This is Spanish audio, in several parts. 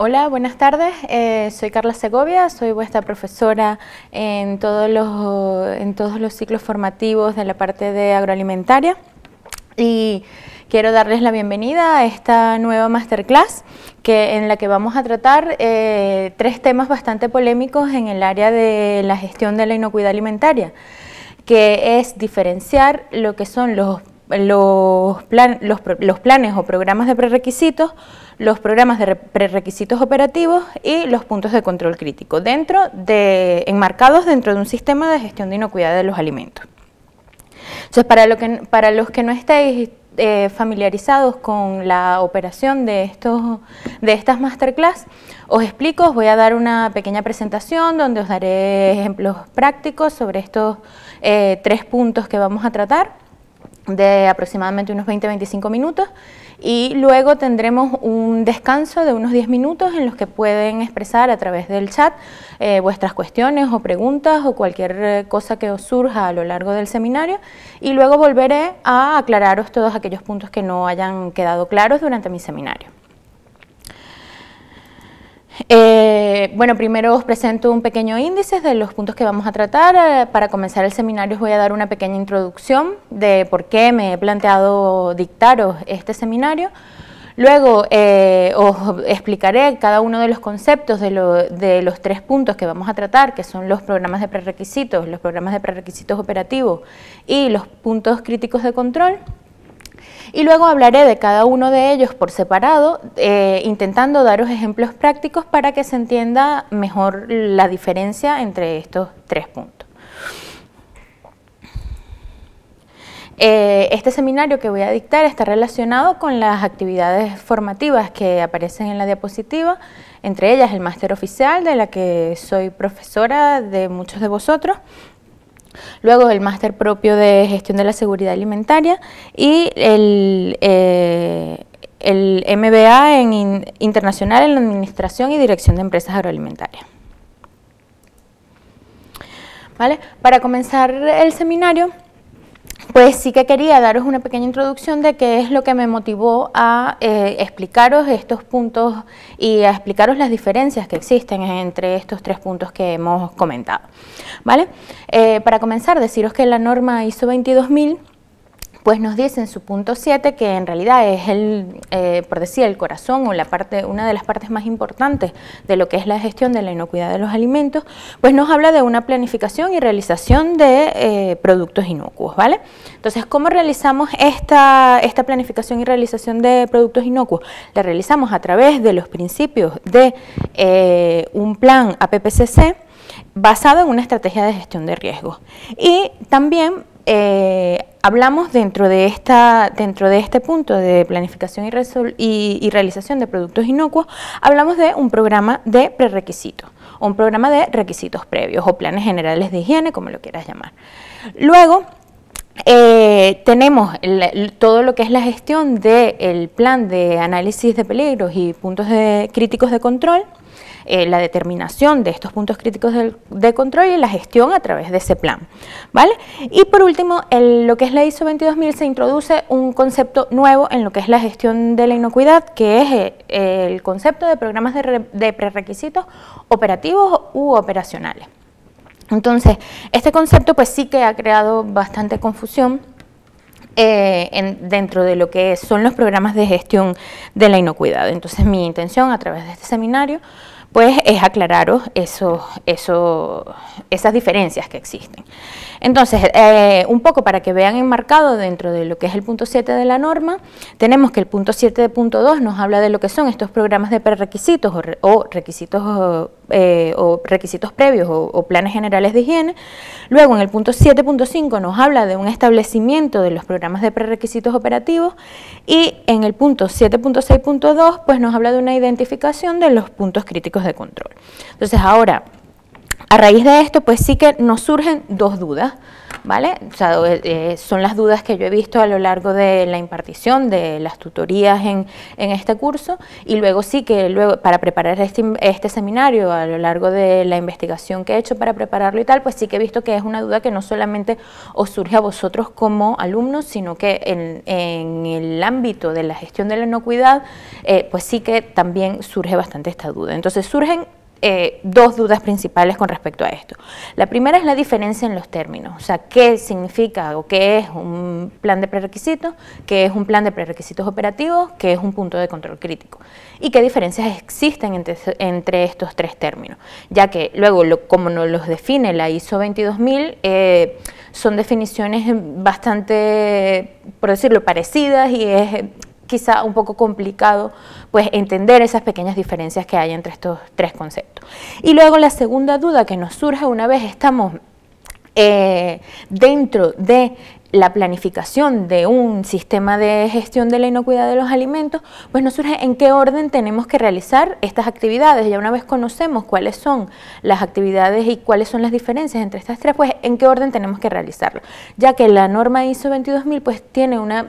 Hola, buenas tardes. Eh, soy Carla Segovia, soy vuestra profesora en todos, los, en todos los ciclos formativos de la parte de agroalimentaria y quiero darles la bienvenida a esta nueva masterclass que, en la que vamos a tratar eh, tres temas bastante polémicos en el área de la gestión de la inocuidad alimentaria que es diferenciar lo que son los los, planes o programas de prerequisitos, los programas de prerequisitos operativos y los puntos de control crítico, dentro enmarcados dentro de un sistema de gestión de inocuidad de los alimentos. Entonces, para, para los que no estáis eh, familiarizados con la operación de, de estas masterclass, os explico, os voy a dar una pequeña presentación donde os daré ejemplos prácticos sobre estos eh, tres puntos que vamos a tratar de aproximadamente unos 20-25 minutos y luego tendremos un descanso de unos 10 minutos en los que pueden expresar a través del chat eh, vuestras cuestiones o preguntas o cualquier eh, cosa que os surja a lo largo del seminario y luego volveré a aclararos todos aquellos puntos que no hayan quedado claros durante mi seminario. Eh, bueno, primero os presento un pequeño índice de los puntos que vamos a tratar. Eh, para comenzar el seminario os voy a dar una pequeña introducción de por qué me he planteado dictaros este seminario. Luego eh, os explicaré cada uno de los conceptos de, de, los tres puntos que vamos a tratar, que son los programas de prerequisitos, los programas de prerequisitos operativos y los puntos críticos de control y luego hablaré de cada uno de ellos por separado, eh, intentando daros ejemplos prácticos para que se entienda mejor la diferencia entre estos tres puntos. Eh, este seminario que voy a dictar está relacionado con las actividades formativas que aparecen en la diapositiva, entre ellas el máster oficial de la que soy profesora de muchos de vosotros, Luego el máster propio de gestión de la seguridad alimentaria y el, eh, MBA en internacional en administración y dirección de empresas agroalimentarias. Para comenzar el seminario, pues sí que quería daros una pequeña introducción de qué es lo que me motivó a eh, explicaros estos puntos y a explicaros las diferencias que existen entre estos tres puntos que hemos comentado. Eh, para comenzar, deciros que la norma ISO 22000 pues nos dice en su punto 7 que en realidad es el, eh, por decir, el corazón o la parte, una de las partes más importantes de lo que es la gestión de la inocuidad de los alimentos, pues nos habla de una planificación y realización de eh, productos inocuos, ¿vale? Entonces, ¿cómo realizamos esta, esta planificación y realización de productos inocuos? La realizamos a través de los principios de eh, un plan APPCC, basado en una estrategia de gestión de riesgos. Y también eh, hablamos dentro de, esta, dentro de este punto de planificación y, y, realización de productos inocuos, hablamos de un programa de prerequisitos un programa de requisitos previos o planes generales de higiene, como lo quieras llamar. Luego, eh, tenemos todo lo que es la gestión del plan de análisis de peligros y puntos de, críticos de control, eh, la determinación de estos puntos críticos de, control y la gestión a través de ese plan. ¿vale? Y por último, en lo que es la ISO 22000 se introduce un concepto nuevo en lo que es la gestión de la inocuidad, que es eh, el concepto de programas de, prerequisitos operativos u operacionales. Entonces, este concepto pues sí que ha creado bastante confusión eh, dentro de lo que son los programas de gestión de la inocuidad. Entonces, mi intención a través de este seminario pues es aclararos eso, eso, esas diferencias que existen. Entonces, eh, un poco para que vean enmarcado dentro de lo que es el punto 7 de la norma, tenemos que el punto 7 de punto 2 nos habla de lo que son estos programas de prerequisitos o, o requisitos eh, o requisitos previos o, o, planes generales de higiene. Luego en el punto 7.5 nos habla de un establecimiento de los programas de prerequisitos operativos y en el punto 7.6.2 pues nos habla de una identificación de los puntos críticos de control. Entonces ahora, a raíz de esto pues sí que nos surgen dos dudas. ¿vale? Eh, eh, son las dudas que yo he visto a lo largo de la impartición, de las tutorías en, en este curso y luego sí que luego para preparar este, este, seminario, a lo largo de la investigación que he hecho para prepararlo y tal, pues sí que he visto que es una duda que no solamente os surge a vosotros como alumnos, sino que en, en el ámbito de la gestión de la inocuidad, eh, pues sí que también surge bastante esta duda. Entonces surgen eh, dos dudas principales con respecto a esto. La primera es la diferencia en los términos, o sea, qué significa o qué es un plan de prerequisitos, qué es un plan de prerequisitos operativos, qué es un punto de control crítico y qué diferencias existen entre, estos tres términos, ya que luego, como nos los define la ISO 22000, eh, son definiciones bastante, por decirlo, parecidas y es quizá un poco complicado pues entender esas pequeñas diferencias que hay entre estos tres conceptos. Y luego la segunda duda que nos surge una vez estamos eh, dentro de la planificación de un sistema de gestión de la inocuidad de los alimentos, pues nos surge en qué orden tenemos que realizar estas actividades. Ya una vez conocemos cuáles son las actividades y cuáles son las diferencias entre estas tres, pues en qué orden tenemos que realizarlo. Ya que la norma ISO 22000 pues tiene una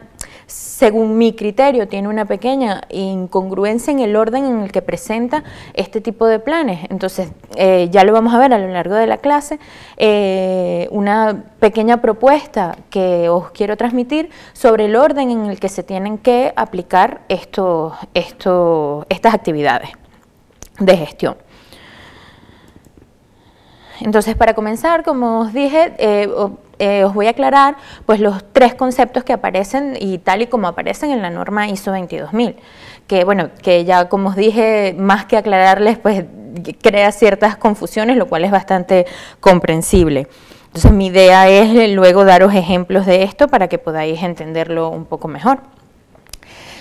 según mi criterio, tiene una pequeña incongruencia en el orden en el que presenta este tipo de planes. Entonces, eh, ya lo vamos a ver a lo largo de la clase, eh, una pequeña propuesta que os quiero transmitir sobre el orden en el que se tienen que aplicar estos, estas actividades de gestión. Entonces, para comenzar, como os dije, eh, eh, os voy a aclarar pues los tres conceptos que aparecen y tal y como aparecen en la norma ISO 22000, que bueno, que ya como os dije, más que aclararles pues crea ciertas confusiones, lo cual es bastante comprensible. Entonces mi idea es eh, luego daros ejemplos de esto para que podáis entenderlo un poco mejor.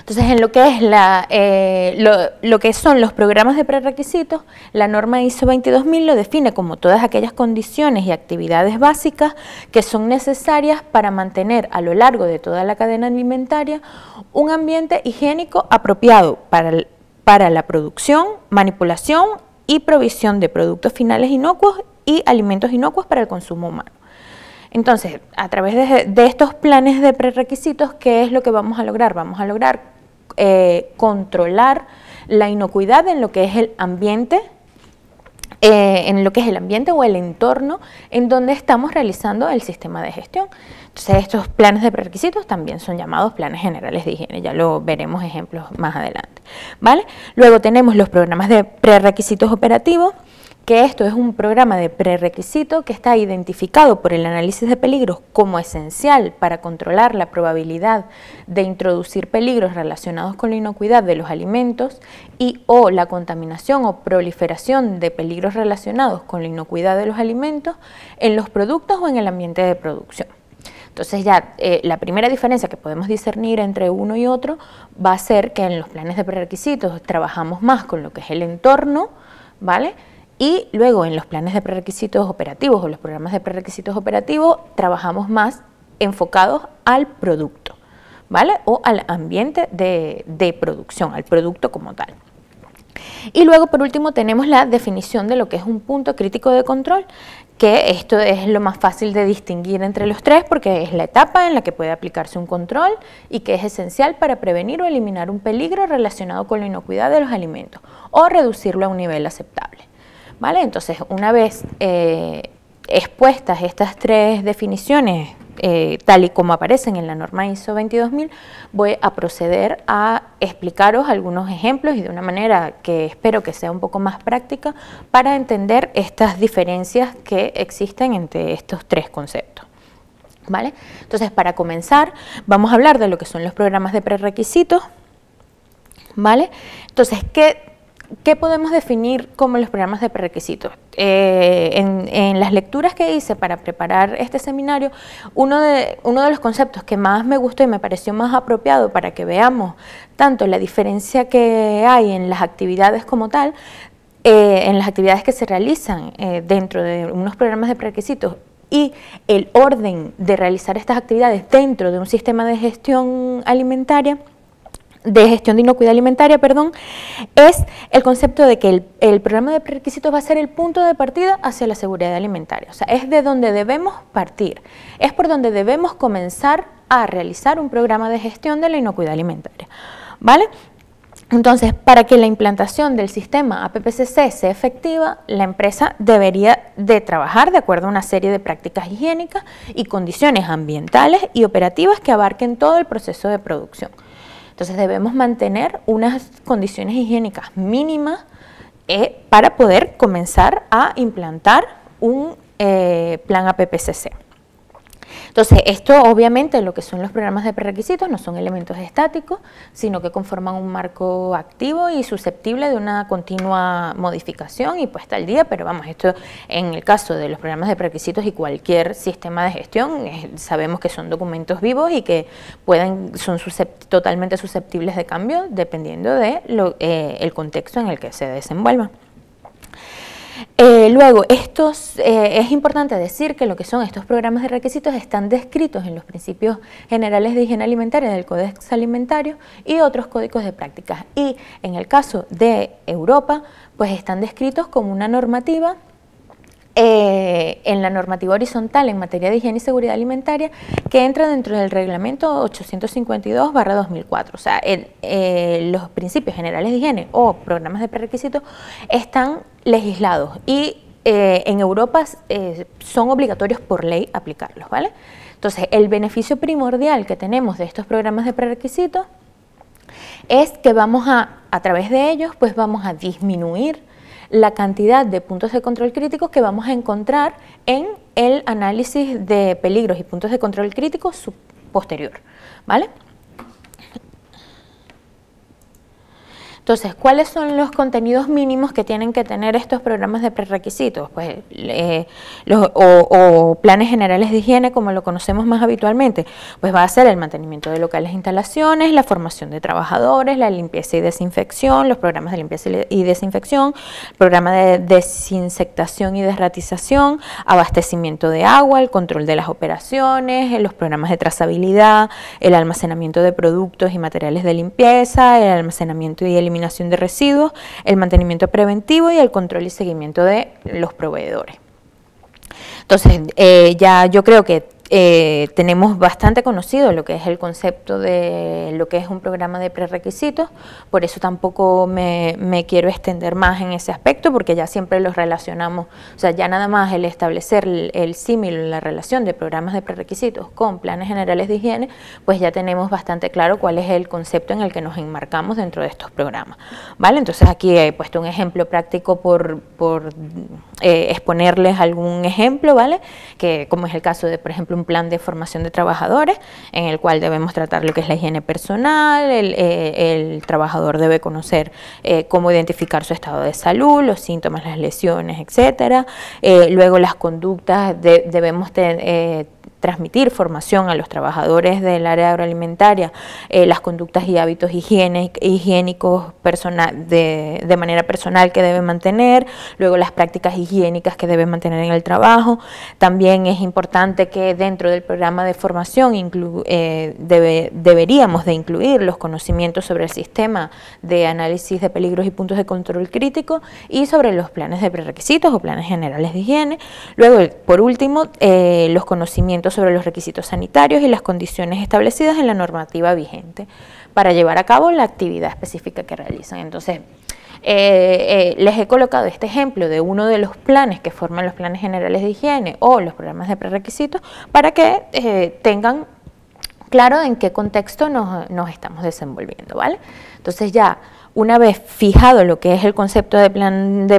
Entonces, en lo que es eh, lo, que son los programas de prerequisitos, la norma ISO 22000 lo define como todas aquellas condiciones y actividades básicas que son necesarias para mantener a lo largo de toda la cadena alimentaria un ambiente higiénico apropiado para la producción, manipulación y provisión de productos finales inocuos y alimentos inocuos para el consumo humano. Entonces, a través de, estos planes de prerequisitos, ¿qué es lo que vamos a lograr? Vamos a lograr eh, controlar la inocuidad en lo que es el ambiente, eh, en lo que es el ambiente o el entorno en donde estamos realizando el sistema de gestión. Entonces, estos planes de prerequisitos también son llamados planes generales de higiene, ya lo veremos ejemplos más adelante. ¿vale? Luego tenemos los programas de prerequisitos operativos, que esto es un programa de prerequisito que está identificado por el análisis de peligros como esencial para controlar la probabilidad de introducir peligros relacionados con la inocuidad de los alimentos y o la contaminación o proliferación de peligros relacionados con la inocuidad de los alimentos en los productos o en el ambiente de producción. Entonces ya eh, la primera diferencia que podemos discernir entre uno y otro va a ser que en los planes de prerequisitos trabajamos más con lo que es el entorno, ¿vale? Y luego en los planes de prerequisitos operativos o los programas de prerequisitos operativos trabajamos más enfocados al producto, ¿vale? O al ambiente de, de producción, al producto como tal. Y luego, por último, tenemos la definición de lo que es un punto crítico de control, que esto es lo más fácil de distinguir entre los tres porque es la etapa en la que puede aplicarse un control y que es esencial para prevenir o eliminar un peligro relacionado con la inocuidad de los alimentos o reducirlo a un nivel aceptable. ¿Vale? Entonces, una vez eh, expuestas estas tres definiciones, eh, tal y como aparecen en la norma ISO 22000, voy a proceder a explicaros algunos ejemplos y de una manera que espero que sea un poco más práctica para entender estas diferencias que existen entre estos tres conceptos. ¿Vale? Entonces, para comenzar, vamos a hablar de lo que son los programas de prerequisitos. ¿Vale? Entonces, ¿qué ¿Qué podemos definir como los programas de prerequisitos? Eh, en, las lecturas que hice para preparar este seminario, uno de, los conceptos que más me gustó y me pareció más apropiado para que veamos tanto la diferencia que hay en las actividades como tal, eh, en las actividades que se realizan eh, dentro de unos programas de prerequisitos y el orden de realizar estas actividades dentro de un sistema de gestión alimentaria, de gestión de inocuidad alimentaria, perdón, es el concepto de que el, programa de requisitos va a ser el punto de partida hacia la seguridad alimentaria. O sea, es de donde debemos partir, es por donde debemos comenzar a realizar un programa de gestión de la inocuidad alimentaria. ¿Vale? Entonces, para que la implantación del sistema APPCC sea efectiva, la empresa debería de trabajar de acuerdo a una serie de prácticas higiénicas y condiciones ambientales y operativas que abarquen todo el proceso de producción. Entonces debemos mantener unas condiciones higiénicas mínimas eh, para poder comenzar a implantar un eh, plan APPCC. Entonces, esto obviamente lo que son los programas de prerequisitos no son elementos estáticos, sino que conforman un marco activo y susceptible de una continua modificación y puesta al día, pero vamos, esto en el caso de los programas de prerequisitos y cualquier sistema de gestión, sabemos que son documentos vivos y que pueden son totalmente susceptibles de cambio dependiendo de eh, el contexto en el que se desenvuelva. Eh, luego, estos, eh, es importante decir que lo que son estos programas de requisitos están descritos en los principios generales de higiene alimentaria del Codex Alimentario y otros códigos de prácticas. Y en el caso de Europa, pues están descritos como una normativa eh, en la normativa horizontal en materia de higiene y seguridad alimentaria que entra dentro del reglamento 852-2004. O sea, eh, los principios generales de higiene o programas de prerequisitos están legislados y eh, en Europa son obligatorios por ley aplicarlos, ¿vale? Entonces, el beneficio primordial que tenemos de estos programas de prerequisitos es que vamos a, a través de ellos, pues vamos a disminuir la cantidad de puntos de control críticos que vamos a encontrar en el análisis de peligros y puntos de control críticos posterior. ¿vale? Entonces, ¿cuáles son los contenidos mínimos que tienen que tener estos programas de prerequisitos? Pues, eh, los, o, planes generales de higiene, como lo conocemos más habitualmente, pues va a ser el mantenimiento de locales e instalaciones, la formación de trabajadores, la limpieza y desinfección, los programas de limpieza y desinfección, programa de desinsectación y desratización, abastecimiento de agua, el control de las operaciones, eh, los programas de trazabilidad, el almacenamiento de productos y materiales de limpieza, el almacenamiento y eliminación de residuos, el mantenimiento preventivo y el control y seguimiento de los proveedores. Entonces, eh, ya yo creo que eh, tenemos bastante conocido lo que es el concepto de lo que es un programa de prerequisitos, por eso tampoco me, quiero extender más en ese aspecto, porque ya siempre los relacionamos, o sea, ya nada más el establecer el, símil, la relación de programas de prerequisitos con planes generales de higiene, pues ya tenemos bastante claro cuál es el concepto en el que nos enmarcamos dentro de estos programas, ¿vale? Entonces aquí he puesto un ejemplo práctico por, eh, exponerles algún ejemplo, ¿vale? Que como es el caso de, por ejemplo, un plan de formación de trabajadores en el cual debemos tratar lo que es la higiene personal, el, eh, trabajador debe conocer eh, cómo identificar su estado de salud, los síntomas, las lesiones, etcétera. Eh, luego las conductas debemos tener transmitir formación a los trabajadores del área agroalimentaria, eh, las conductas y hábitos higiénicos personal, de, manera personal que deben mantener, luego las prácticas higiénicas que deben mantener en el trabajo. También es importante que dentro del programa de formación eh, deberíamos de incluir los conocimientos sobre el sistema de análisis de peligros y puntos de control crítico y sobre los planes de prerequisitos o planes generales de higiene. Luego, por último, eh, los conocimientos sobre los requisitos sanitarios y las condiciones establecidas en la normativa vigente para llevar a cabo la actividad específica que realizan. Entonces, eh, eh, les he colocado este ejemplo de uno de los planes que forman los planes generales de higiene o los programas de prerequisitos para que eh, tengan claro en qué contexto nos, estamos desenvolviendo, ¿vale? Entonces ya una vez fijado lo que es el concepto de plan de,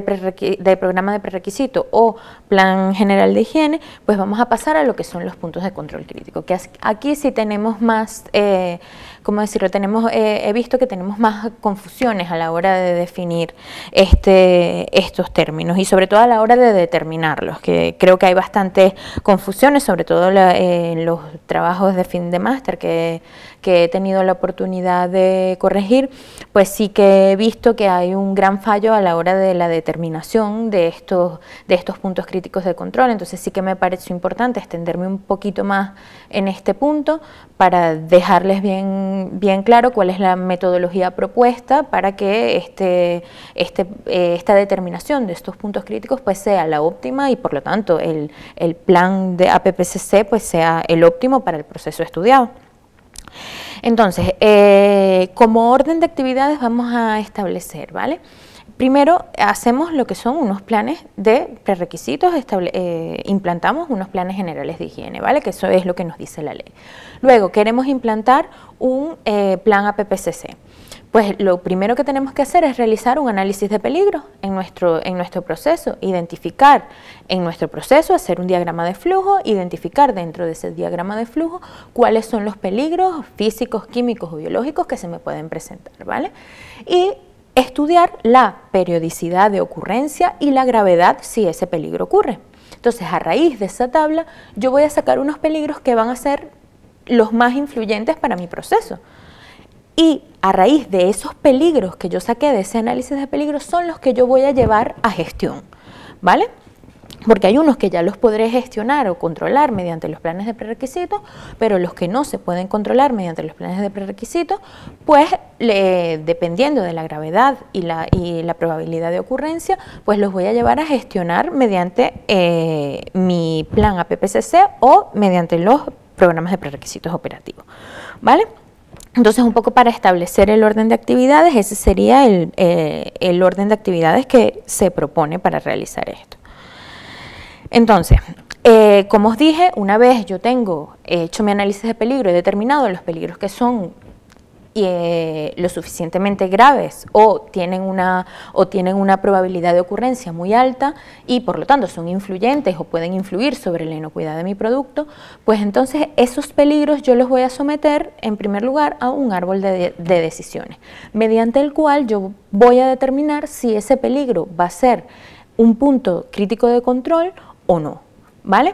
programa de prerequisito o plan general de higiene, pues vamos a pasar a lo que son los puntos de control crítico, que aquí sí tenemos más, eh, ¿cómo decirlo? Tenemos, eh, he visto que tenemos más confusiones a la hora de definir este, estos términos y sobre todo a la hora de determinarlos, que creo que hay bastantes confusiones, sobre todo eh, en los trabajos de fin de máster que, que he tenido la oportunidad de corregir, pues sí que he visto que hay un gran fallo a la hora de la determinación de estos, de estos puntos críticos de control, entonces sí que me pareció importante extenderme un poquito más en este punto para dejarles bien bien claro cuál es la metodología propuesta para que este, este, eh, esta determinación de estos puntos críticos pues, sea la óptima y por lo tanto el, el plan de APPCC pues, sea el óptimo para el proceso estudiado. Entonces, eh, como orden de actividades vamos a establecer, ¿vale? Primero, hacemos lo que son unos planes de prerequisitos, eh, implantamos unos planes generales de higiene, ¿vale? Que eso es lo que nos dice la ley. Luego, queremos implantar un eh, plan APPCC. Pues lo primero que tenemos que hacer es realizar un análisis de peligro en nuestro, en nuestro proceso, identificar en nuestro proceso, hacer un diagrama de flujo, identificar dentro de ese diagrama de flujo cuáles son los peligros físicos, químicos o biológicos que se me pueden presentar, ¿vale? Y estudiar la periodicidad de ocurrencia y la gravedad si ese peligro ocurre. Entonces, a raíz de esa tabla, yo voy a sacar unos peligros que van a ser los más influyentes para mi proceso. Y a raíz de esos peligros que yo saqué de ese análisis de peligros son los que yo voy a llevar a gestión. ¿Vale? porque hay unos que ya los podré gestionar o controlar mediante los planes de prerequisitos, pero los que no se pueden controlar mediante los planes de prerequisitos, pues dependiendo de la gravedad y la, probabilidad de ocurrencia, pues los voy a llevar a gestionar mediante eh, mi plan APPCC o mediante los programas de prerequisitos operativos. ¿Vale? Entonces, un poco para establecer el orden de actividades, ese sería el eh, orden de actividades que se propone para realizar esto. Entonces, eh, como os dije, una vez yo tengo hecho mi análisis de peligro, ...y determinado los peligros que son eh, lo suficientemente graves o tienen, una, o tienen una probabilidad de ocurrencia muy alta y por lo tanto son influyentes o pueden influir sobre la inocuidad de mi producto, pues entonces esos peligros yo los voy a someter en primer lugar a un árbol de decisiones, mediante el cual yo voy a determinar si ese peligro va a ser un punto crítico de control o no, ¿vale?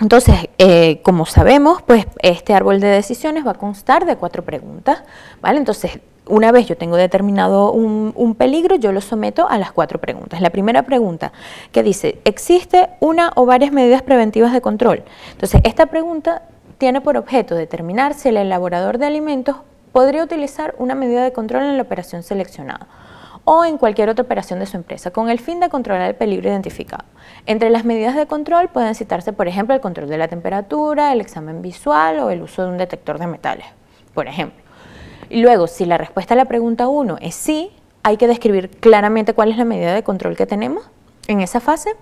Entonces, eh, como sabemos, pues este árbol de decisiones va a constar de cuatro preguntas, ¿vale? Entonces, una vez yo tengo determinado un, un, peligro, yo lo someto a las cuatro preguntas. La primera pregunta que dice, ¿existe una o varias medidas preventivas de control? Entonces, esta pregunta tiene por objeto determinar si el elaborador de alimentos podría utilizar una medida de control en la operación seleccionada o en cualquier otra operación de su empresa, con el fin de controlar el peligro identificado. Entre las medidas de control pueden citarse, por ejemplo, el control de la temperatura, el examen visual o el uso de un detector de metales, por ejemplo. luego, si la respuesta a la pregunta 1 es sí, hay que describir claramente cuál es la medida de control que tenemos en esa fase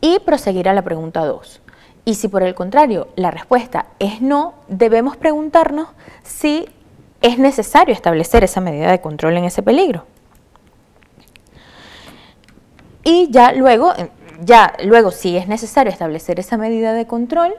y proseguir a la pregunta 2. Y si por el contrario la respuesta es no, debemos preguntarnos si es necesario establecer esa medida de control en ese peligro. Y ya luego, eh, ya luego si es necesario establecer esa medida de control,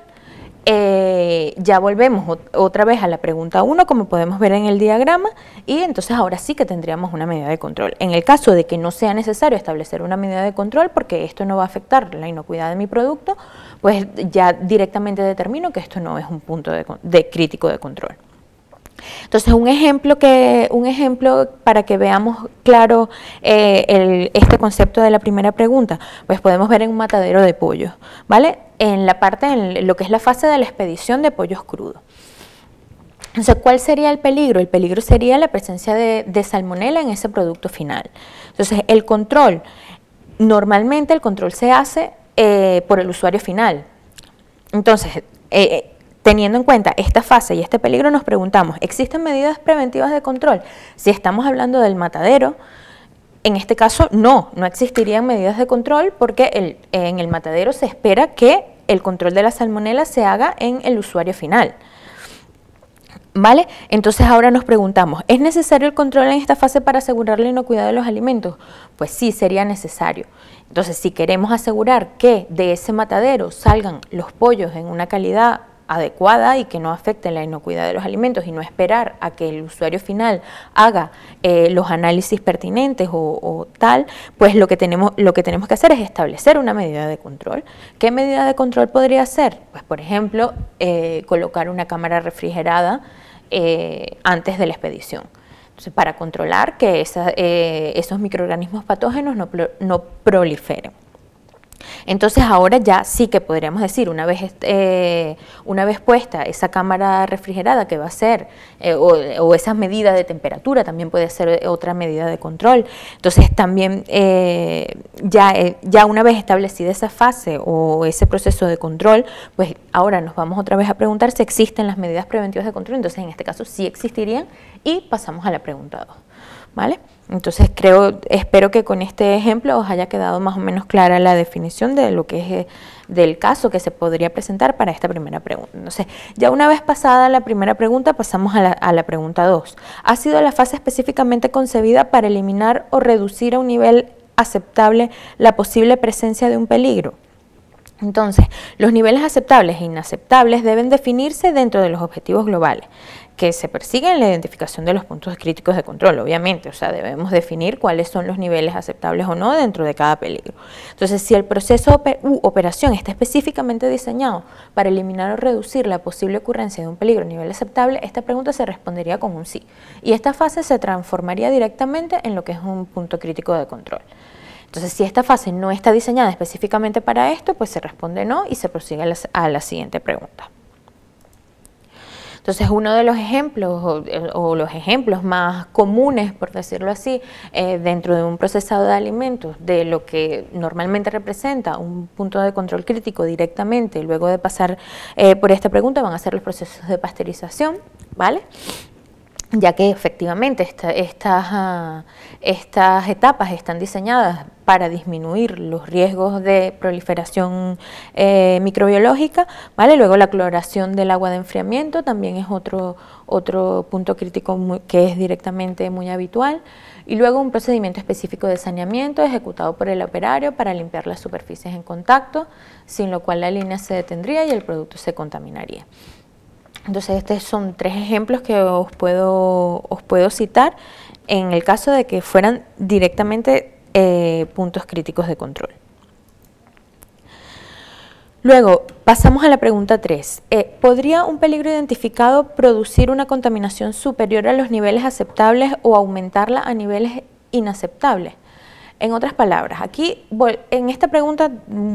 eh, ya volvemos otra vez a la pregunta 1, como podemos ver en el diagrama, y entonces ahora sí que tendríamos una medida de control. En el caso de que no sea necesario establecer una medida de control, porque esto no va a afectar la inocuidad de mi producto, pues ya directamente determino que esto no es un punto de crítico de control. Entonces, un ejemplo, que, un ejemplo para que veamos claro eh, este concepto de la primera pregunta, pues podemos ver en un matadero de pollos, ¿vale? En la parte, en lo que es la fase de la expedición de pollos crudos. Entonces, ¿cuál sería el peligro? El peligro sería la presencia de, de salmonela en ese producto final. Entonces, el control, normalmente el control se hace eh, por el usuario final. Entonces, eh, Teniendo en cuenta esta fase y este peligro, nos preguntamos, ¿existen medidas preventivas de control? Si estamos hablando del matadero, en este caso no, no existirían medidas de control porque en el matadero se espera que el control de la salmonela se haga en el usuario final. ¿Vale? Entonces ahora nos preguntamos, ¿es necesario el control en esta fase para asegurar la inocuidad de los alimentos? Pues sí, sería necesario. Entonces, si queremos asegurar que de ese matadero salgan los pollos en una calidad adecuada y que no afecte la inocuidad de los alimentos y no esperar a que el usuario final haga eh, los análisis pertinentes o, tal, pues lo que, tenemos, lo que tenemos que hacer es establecer una medida de control. ¿Qué medida de control podría ser? Pues por ejemplo, eh, colocar una cámara refrigerada eh, antes de la expedición para controlar que esos microorganismos patógenos no proliferen. Entonces ahora ya sí que podríamos decir, una vez, eh, una vez puesta esa cámara refrigerada que va a ser, eh, o, o, esas medidas de temperatura, también puede ser otra medida de control. Entonces también eh, ya, ya una vez establecida esa fase o ese proceso de control, pues ahora nos vamos otra vez a preguntar si existen las medidas preventivas de control. Entonces en este caso sí existirían y pasamos a la pregunta 2. ¿vale? Entonces creo, espero que con este ejemplo os haya quedado más o menos clara la definición de lo que es eh, del caso que se podría presentar para esta primera pregunta. ya una vez pasada la primera pregunta, pasamos a la, a la pregunta 2. ¿Ha sido la fase específicamente concebida para eliminar o reducir a un nivel aceptable la posible presencia de un peligro? Entonces, los niveles aceptables e inaceptables deben definirse dentro de los objetivos globales que se persigue en la identificación de los puntos críticos de control, obviamente, o sea, debemos definir cuáles son los niveles aceptables o no dentro de cada peligro. Entonces, si el proceso u operación está específicamente diseñado para eliminar o reducir la posible ocurrencia de un peligro a nivel aceptable, esta pregunta se respondería con un sí. Y esta fase se transformaría directamente en lo que es un punto crítico de control. Entonces, si esta fase no está diseñada específicamente para esto, pues se responde no y se prosigue a la, a la siguiente pregunta. Entonces, uno de los ejemplos o, los ejemplos más comunes, por decirlo así, eh, dentro de un procesado de alimentos, de lo que normalmente representa un punto de control crítico directamente, luego de pasar eh, por esta pregunta, van a ser los procesos de pasteurización, ¿vale? ya que efectivamente estas, ah, estas etapas están diseñadas para disminuir los riesgos de proliferación eh, microbiológica, ¿vale? Luego la cloración del agua de enfriamiento también es otro, otro punto crítico que es directamente muy habitual. Y luego un procedimiento específico de saneamiento ejecutado por el operario para limpiar las superficies en contacto, sin lo cual la línea se detendría y el producto se contaminaría. Entonces, estos son tres ejemplos que os puedo, os puedo citar en el caso de que fueran directamente eh, puntos críticos de control. Luego, pasamos a la pregunta 3. Eh, ¿Podría un peligro identificado producir una contaminación superior a los niveles aceptables o aumentarla a niveles inaceptables? En otras palabras, aquí en esta pregunta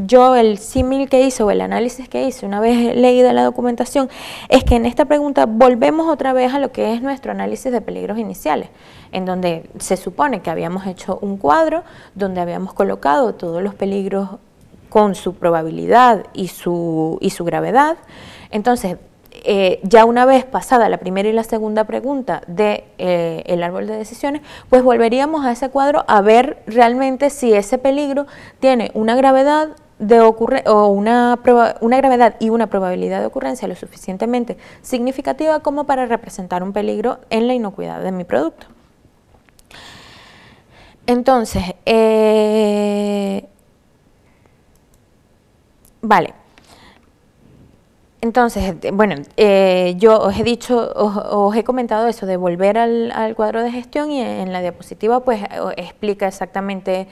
yo el símil que hice o el análisis que hice una vez leída la documentación es que en esta pregunta volvemos otra vez a lo que es nuestro análisis de peligros iniciales, en donde se supone que habíamos hecho un cuadro donde habíamos colocado todos los peligros con su probabilidad y su, y su gravedad. Entonces, eh, ya una vez pasada la primera y la segunda pregunta del eh, árbol de decisiones, pues volveríamos a ese cuadro a ver realmente si ese peligro tiene una gravedad de o una, una gravedad y una probabilidad de ocurrencia lo suficientemente significativa como para representar un peligro en la inocuidad de mi producto. Entonces, eh, vale, entonces, eh, bueno, eh, yo os he dicho, os, he comentado eso de volver al, cuadro de gestión y en la diapositiva pues eh, explica exactamente,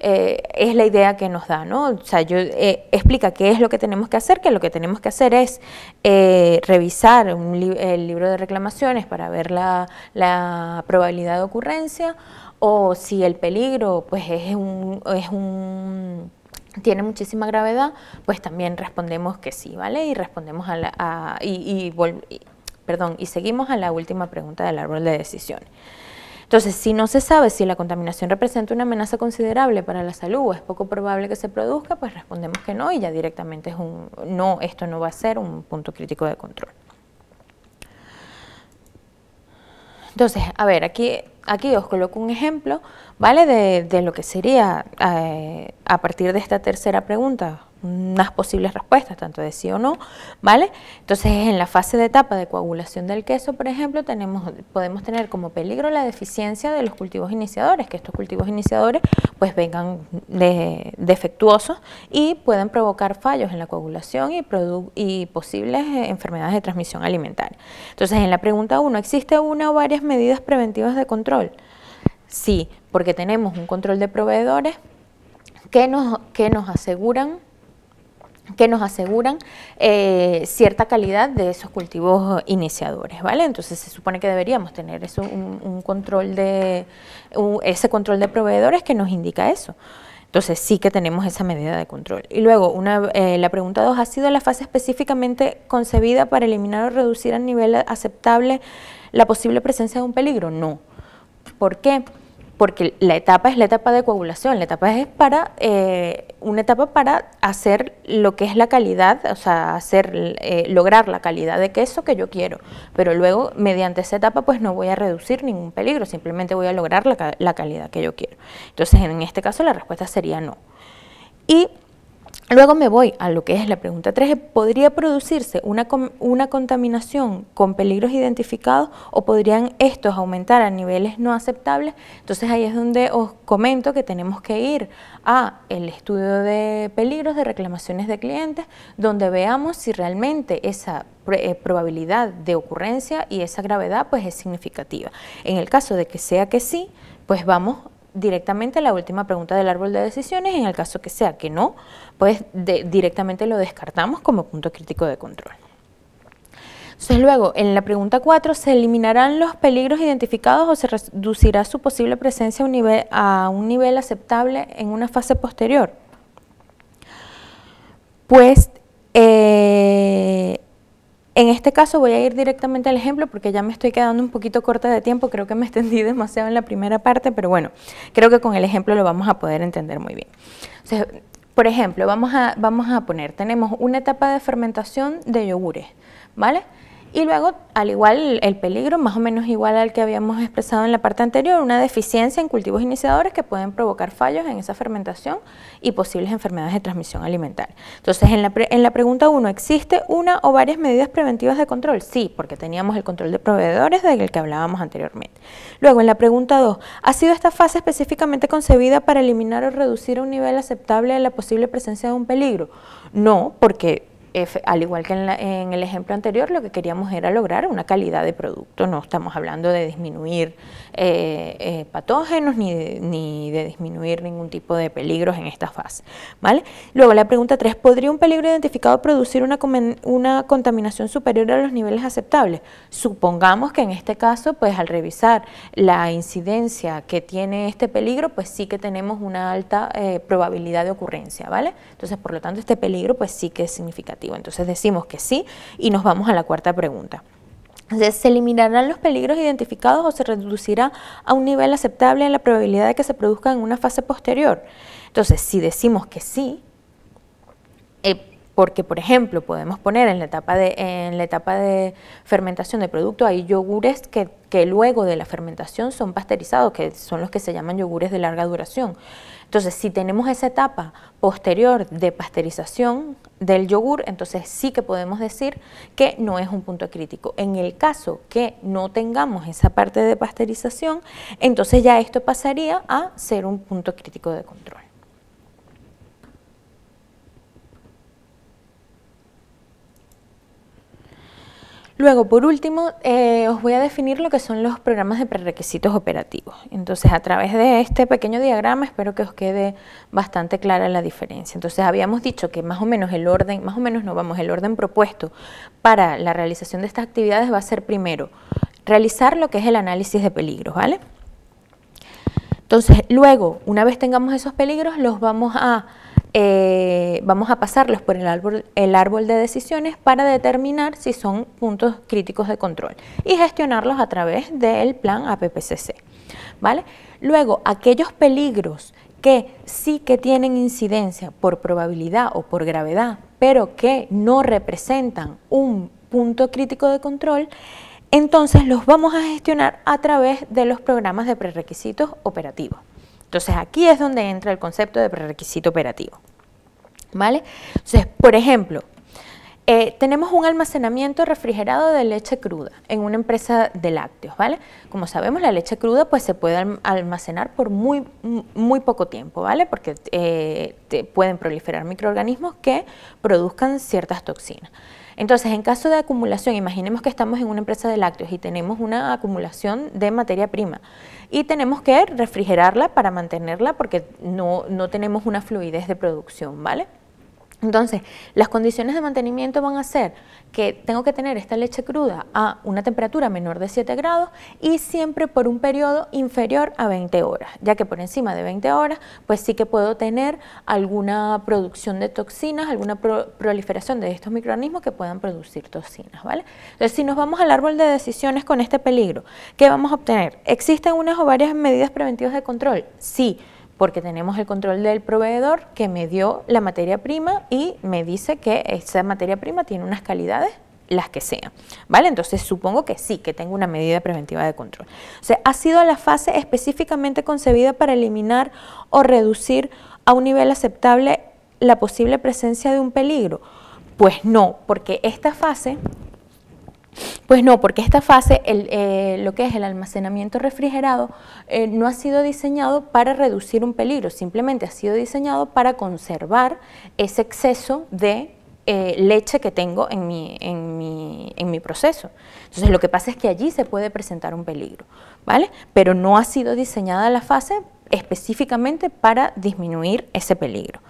es la idea que nos da, ¿no? O sea, yo, explica qué es lo que tenemos que hacer, que lo que tenemos que hacer es revisar el libro de reclamaciones para ver la, probabilidad de ocurrencia o si el peligro pues es un... Es un tiene muchísima gravedad, pues también respondemos que sí, ¿vale? Y respondemos a la... y, y, perdón, y seguimos a la última pregunta del árbol de decisiones. Entonces, si no se sabe si la contaminación representa una amenaza considerable para la salud o es poco probable que se produzca, pues respondemos que no y ya directamente es un no, esto no va a ser un punto crítico de control. Entonces, a ver, aquí, aquí os coloco un ejemplo, ¿vale? De, de lo que sería eh, a partir de esta tercera pregunta, unas posibles respuestas, tanto de sí o no, ¿vale? Entonces, en la fase de etapa de coagulación del queso, por ejemplo, tenemos, podemos tener como peligro la deficiencia de los cultivos iniciadores, que estos cultivos iniciadores pues vengan defectuosos y pueden provocar fallos en la coagulación y, posibles eh, enfermedades de transmisión alimentaria. Entonces, en la pregunta 1, ¿existe una o varias medidas preventivas de control? Sí, porque tenemos un control de proveedores que nos, que nos aseguran que nos aseguran eh, cierta calidad de esos cultivos iniciadores, ¿vale? Entonces se supone que deberíamos tener eso, un, control de, ese control de proveedores que nos indica eso. Entonces sí que tenemos esa medida de control. Y luego, eh, la pregunta 2 ha sido la fase específicamente concebida para eliminar o reducir a nivel aceptable la posible presencia de un peligro. No. ¿Por qué? porque la etapa es la etapa de coagulación, la etapa es para eh, una etapa para hacer lo que es la calidad, o sea, hacer eh, lograr la calidad de queso que yo quiero, pero luego mediante esa etapa pues no voy a reducir ningún peligro, simplemente voy a lograr la, calidad que yo quiero. Entonces, en este caso la respuesta sería no. Y Luego me voy a lo que es la pregunta 3. ¿Podría producirse una, una, contaminación con peligros identificados o podrían estos aumentar a niveles no aceptables? Entonces ahí es donde os comento que tenemos que ir a el estudio de peligros de reclamaciones de clientes, donde veamos si realmente esa eh, probabilidad de ocurrencia y esa gravedad pues es significativa. En el caso de que sea que sí, pues vamos directamente la última pregunta del árbol de decisiones. En el caso que sea que no, pues directamente lo descartamos como punto crítico de control. Entonces luego, en la pregunta 4, ¿se eliminarán los peligros identificados o se reducirá su posible presencia a un nivel, aceptable en una fase posterior? Pues eh, en este caso voy a ir directamente al ejemplo porque ya me estoy quedando un poquito corta de tiempo, creo que me extendí demasiado en la primera parte, pero bueno, creo que con el ejemplo lo vamos a poder entender muy bien. por ejemplo, vamos a, vamos a poner, tenemos una etapa de fermentación de yogures, ¿vale? Y luego, al igual, el peligro, más o menos igual al que habíamos expresado en la parte anterior, una deficiencia en cultivos iniciadores que pueden provocar fallos en esa fermentación y posibles enfermedades de transmisión alimentaria. Entonces, en la, en la pregunta 1, ¿existe una o varias medidas preventivas de control? Sí, porque teníamos el control de proveedores del que hablábamos anteriormente. Luego, en la pregunta 2, ¿ha sido esta fase específicamente concebida para eliminar o reducir a un nivel aceptable la posible presencia de un peligro? No, porque al igual que en, el ejemplo anterior, lo que queríamos era lograr una calidad de producto, no estamos hablando de disminuir eh, eh, patógenos ni de, disminuir ningún tipo de peligros en esta fase. ¿vale? Luego la pregunta 3, ¿podría un peligro identificado producir una, contaminación superior a los niveles aceptables? Supongamos que en este caso, pues al revisar la incidencia que tiene este peligro, pues sí que tenemos una alta eh, probabilidad de ocurrencia, ¿vale? Entonces, por lo tanto, este peligro pues sí que es significativo. Entonces decimos que sí y nos vamos a la cuarta pregunta. ¿Se eliminarán los peligros identificados o se reducirá a un nivel aceptable en la probabilidad de que se produzca en una fase posterior? Entonces, si decimos que sí, eh, porque por ejemplo podemos poner en la etapa de, en la etapa de fermentación de producto, hay yogures que, que luego de la fermentación son pasteurizados, que son los que se llaman yogures de larga duración. Entonces, si tenemos esa etapa posterior de pasteurización del yogur, entonces sí que podemos decir que no es un punto crítico. En el caso que no tengamos esa parte de pasteurización, entonces ya esto pasaría a ser un punto crítico de control. Luego, por último, eh, os voy a definir lo que son los programas de prerequisitos operativos. Entonces, a través de este pequeño diagrama espero que os quede bastante clara la diferencia. Entonces, habíamos dicho que más o menos el orden, más o menos no vamos, el orden propuesto para la realización de estas actividades va a ser primero realizar lo que es el análisis de peligros, ¿vale? Entonces, luego, una vez tengamos esos peligros, los vamos a eh, vamos a pasarlos por el árbol, de decisiones para determinar si son puntos críticos de control y gestionarlos a través del plan APPCC. ¿vale? Luego, aquellos peligros que sí que tienen incidencia por probabilidad o por gravedad, pero que no representan un punto crítico de control, entonces los vamos a gestionar a través de los programas de prerequisitos operativos. Entonces aquí es donde entra el concepto de prerequisito operativo. ¿Vale? por ejemplo, eh, tenemos un almacenamiento refrigerado de leche cruda en una empresa de lácteos, ¿vale? Como sabemos, la leche cruda pues, se puede almacenar por muy, poco tiempo, ¿vale? Porque eh, pueden proliferar microorganismos que produzcan ciertas toxinas. Entonces, en caso de acumulación, imaginemos que estamos en una empresa de lácteos y tenemos una acumulación de materia prima y tenemos que refrigerarla para mantenerla porque no, no tenemos una fluidez de producción, ¿vale? Entonces, las condiciones de mantenimiento van a ser que tengo que tener esta leche cruda a una temperatura menor de 7 grados y siempre por un periodo inferior a 20 horas, ya que por encima de 20 horas, pues sí que puedo tener alguna producción de toxinas, alguna proliferación de estos microorganismos que puedan producir toxinas, ¿vale? Entonces, si nos vamos al árbol de decisiones con este peligro, ¿qué vamos a obtener? ¿Existen unas o varias medidas preventivas de control? Sí porque tenemos el control del proveedor que me dio la materia prima y me dice que esa materia prima tiene unas calidades las que sean, ¿vale? Entonces supongo que sí, que tengo una medida preventiva de control. O ha sido la fase específicamente concebida para eliminar o reducir a un nivel aceptable la posible presencia de un peligro. Pues no, porque esta fase pues no, porque esta fase, eh, lo que es el almacenamiento refrigerado, eh, no ha sido diseñado para reducir un peligro, simplemente ha sido diseñado para conservar ese exceso de eh, leche que tengo en mi, en mi, proceso. Entonces lo que pasa es que allí se puede presentar un peligro, ¿vale? Pero no ha sido diseñada la fase específicamente para disminuir ese peligro.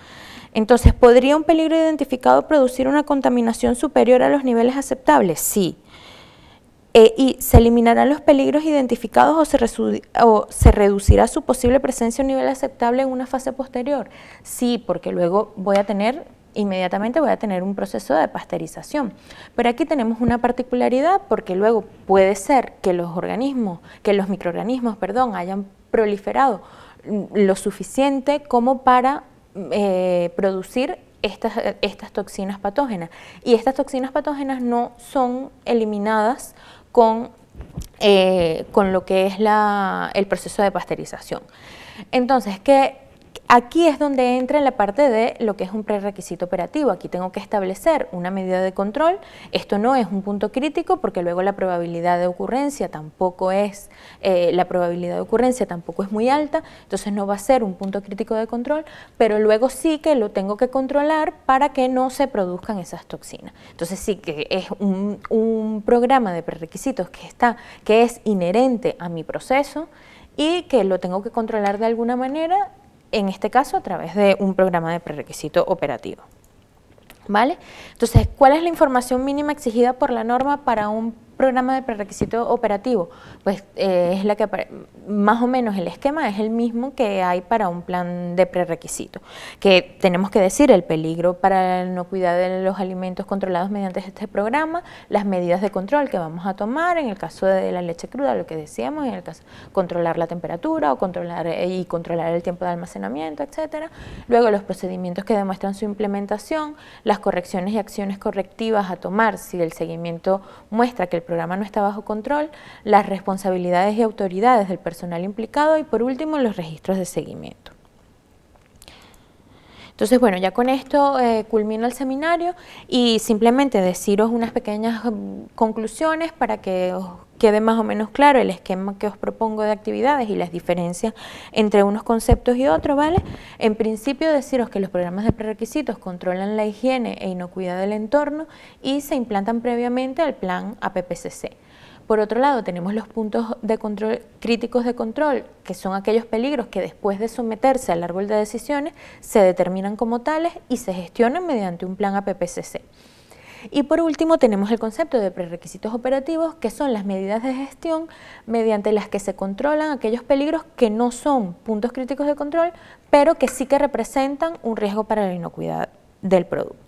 Entonces, ¿podría un peligro identificado producir una contaminación superior a los niveles aceptables? Sí. Eh, y se eliminarán los peligros identificados o se, se reducirá su posible presencia a un nivel aceptable en una fase posterior. Sí, porque luego voy a tener inmediatamente voy a tener un proceso de pasteurización. Pero aquí tenemos una particularidad porque luego puede ser que los organismos, que los microorganismos, perdón, hayan proliferado lo suficiente como para eh, producir estas, estas toxinas patógenas. Y estas toxinas patógenas no son eliminadas con, eh, con lo que es la, el proceso de pasteurización. Entonces, ¿qué, Aquí es donde entra en la parte de lo que es un prerequisito operativo. Aquí tengo que establecer una medida de control. Esto no es un punto crítico porque luego la probabilidad de ocurrencia tampoco es, eh, la probabilidad de ocurrencia tampoco es muy alta, entonces no va a ser un punto crítico de control, pero luego sí que lo tengo que controlar para que no se produzcan esas toxinas. Entonces sí que es un, un programa de prerequisitos que está, que es inherente a mi proceso y que lo tengo que controlar de alguna manera en este caso a través de un programa de prerequisito operativo. ¿Vale? Entonces, ¿cuál es la información mínima exigida por la norma para un programa de prerequisito operativo, pues eh, es la que más o menos el esquema es el mismo que hay para un plan de prerequisito, que tenemos que decir el peligro para no cuidar de los alimentos controlados mediante este programa, las medidas de control que vamos a tomar en el caso de la leche cruda, lo que decíamos, en el caso controlar la temperatura o controlar eh, y controlar el tiempo de almacenamiento, etcétera. Luego los procedimientos que demuestran su implementación, las correcciones y acciones correctivas a tomar si el seguimiento muestra que el programa no está bajo control, las responsabilidades y autoridades del personal implicado y por último los registros de seguimiento. Entonces, bueno, ya con esto eh, culmino el seminario y simplemente deciros unas pequeñas mm, conclusiones para que os quede más o menos claro el esquema que os propongo de actividades y las diferencias entre unos conceptos y otros, ¿vale? En principio deciros que los programas de prerequisitos controlan la higiene e inocuidad del entorno y se implantan previamente al plan APPCC. Por otro lado, tenemos los puntos de control, críticos de control, que son aquellos peligros que después de someterse al árbol de decisiones se determinan como tales y se gestionan mediante un plan APPCC. Y por último tenemos el concepto de prerequisitos operativos, que son las medidas de gestión mediante las que se controlan aquellos peligros que no son puntos críticos de control, pero que sí que representan un riesgo para la inocuidad del producto.